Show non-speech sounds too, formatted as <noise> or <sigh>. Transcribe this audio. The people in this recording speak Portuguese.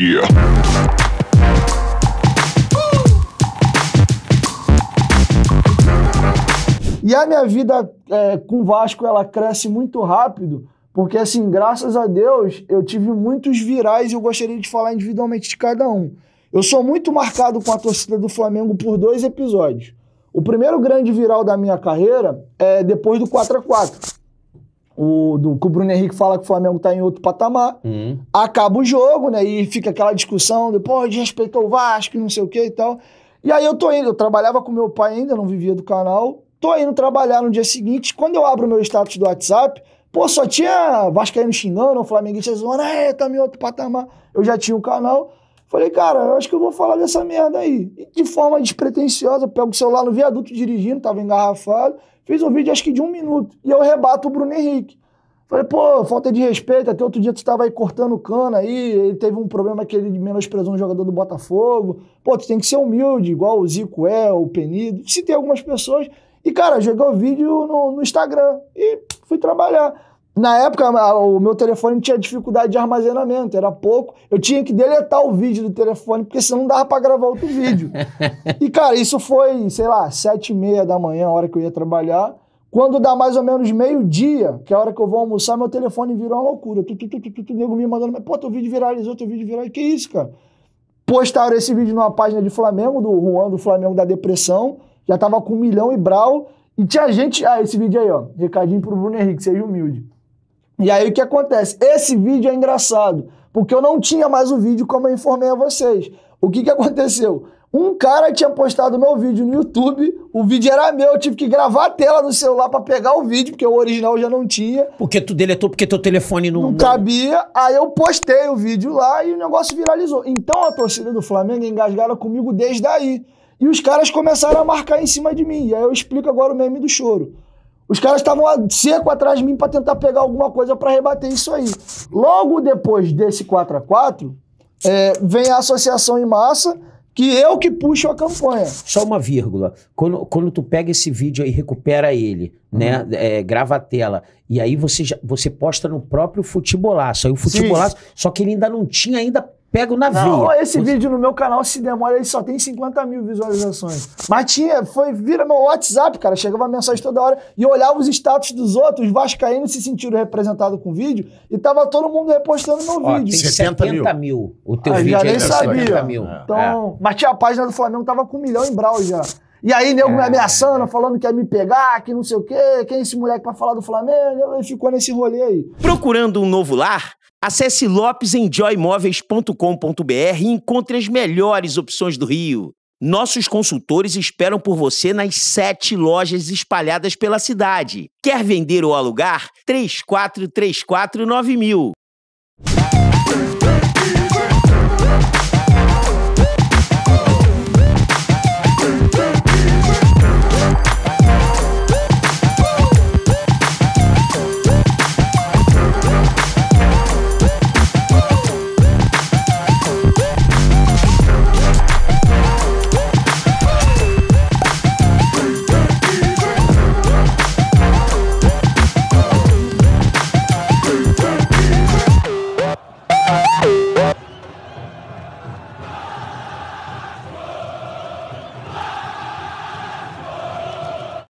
Yeah. E a minha vida é, com o Vasco ela cresce muito rápido, porque assim, graças a Deus, eu tive muitos virais e eu gostaria de falar individualmente de cada um. Eu sou muito marcado com a torcida do Flamengo por dois episódios. O primeiro grande viral da minha carreira é depois do 4 a 4 o, do, que o Bruno Henrique fala que o Flamengo está em outro patamar. Uhum. Acaba o jogo, né? E fica aquela discussão de, pô, desrespeitou o Vasco, não sei o que e tal. E aí eu tô indo, eu trabalhava com meu pai ainda, não vivia do canal. Tô indo trabalhar no dia seguinte. Quando eu abro meu status do WhatsApp, pô, só tinha Vasco Vascaíno xingando, o Flamenguista zoando, é, tá em outro patamar. Eu já tinha o um canal. Falei, cara, eu acho que eu vou falar dessa merda aí. E de forma despretensiosa, pego o celular no viaduto dirigindo, tava engarrafado, fiz um vídeo acho que de um minuto. E eu rebato o Bruno Henrique. Falei, pô, falta de respeito, até outro dia tu estava aí cortando cana aí, ele teve um problema que ele menosprezou um jogador do Botafogo. Pô, tu tem que ser humilde, igual o Zico é, o Penido. Citei algumas pessoas. E, cara, joguei o vídeo no, no Instagram e fui trabalhar. Na época, o meu telefone tinha dificuldade de armazenamento, era pouco. Eu tinha que deletar o vídeo do telefone, porque senão não dava para gravar outro vídeo. <laughs> e, cara, isso foi, sei lá, sete e meia da manhã, a hora que eu ia trabalhar. Quando dá mais ou menos meio-dia, que é a hora que eu vou almoçar, meu telefone virou uma loucura. Tu, tu, tu, tu, tu, tu nego me mandando, pô, teu vídeo viralizou, teu vídeo viralizou. Que isso, cara? Postaram esse vídeo numa página de Flamengo, do Juan, do Flamengo da Depressão. Já tava com um milhão e brau. E tinha gente... Ah, esse vídeo aí, ó. Recadinho pro Bruno Henrique, seja humilde. E aí o que acontece? Esse vídeo é engraçado, porque eu não tinha mais o vídeo como eu informei a vocês. O que, que aconteceu? Um cara tinha postado meu vídeo no YouTube, o vídeo era meu, eu tive que gravar a tela no celular para pegar o vídeo, porque o original já não tinha. Porque tu deletou, porque teu telefone não. Não cabia, aí eu postei o vídeo lá e o negócio viralizou. Então a torcida do Flamengo engasgada comigo desde aí. E os caras começaram a marcar em cima de mim. E aí eu explico agora o meme do choro. Os caras estavam seco atrás de mim para tentar pegar alguma coisa para rebater isso aí. Logo depois desse 4 a 4 é, vem a associação em massa, que eu que puxo a campanha. Só uma vírgula. Quando, quando tu pega esse vídeo aí, recupera ele, uhum. né? É, grava a tela. E aí você, já, você posta no próprio futebolaço. Aí o futebolaço, Sim. só que ele ainda não tinha ainda pego na não, Esse Você... vídeo no meu canal, se demora, ele só tem 50 mil visualizações. Mas tinha, foi, vira meu WhatsApp, cara. Chegava mensagem toda hora e olhava os status dos outros, os vascaínos se sentiram representados com o vídeo e tava todo mundo repostando meu Ó, vídeo. Tem 70, 70 mil. mil. O teu ah, vídeo já nem é sabia. Mil. Então, é. Mas tinha a página do Flamengo, tava com um milhão em brau já. E aí, nego é. me ameaçando, falando que ia me pegar, que não sei o quê, quem é esse moleque pra falar do Flamengo? Ele ficou nesse rolê aí. Procurando um novo lar? Acesse lopesenjoymoveis.com.br e encontre as melhores opções do Rio. Nossos consultores esperam por você nas sete lojas espalhadas pela cidade. Quer vender ou alugar? 3434 9000.